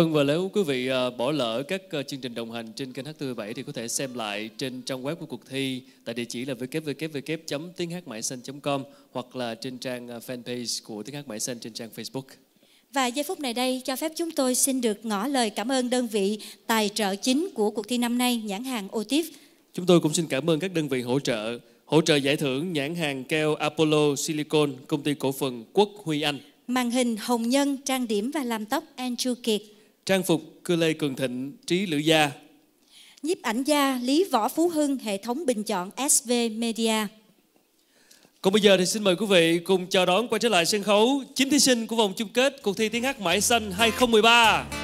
Vâng và nếu quý vị ờ, bỏ lỡ các ờ, chương trình đồng hành trên kênh HTV7 thì có thể xem lại trên trang web của cuộc thi tại địa chỉ là www.tiếnghacmảixanh.com hoặc là trên trang ờ, fanpage của Tiếng Hát Mãi Xanh trên trang Facebook. Và giây phút này đây cho phép chúng tôi xin được ngỏ lời cảm ơn đơn vị tài trợ chính của cuộc thi năm nay nhãn hàng Otif. Chúng tôi cũng xin cảm ơn các đơn vị hỗ trợ hỗ trợ giải thưởng nhãn hàng keo Apollo Silicon, công ty cổ phần Quốc Huy Anh. Màn hình Hồng Nhân, trang điểm và làm tóc Andrew Kiệt. Trang phục Cư Lê Cường Thịnh Trí Lữ Gia Nhiếp ảnh gia Lý Võ Phú Hưng Hệ thống bình chọn SV Media Còn bây giờ thì xin mời quý vị cùng chào đón quay trở lại sân khấu 9 thí sinh của vòng chung kết cuộc thi tiếng hát mãi xanh 2013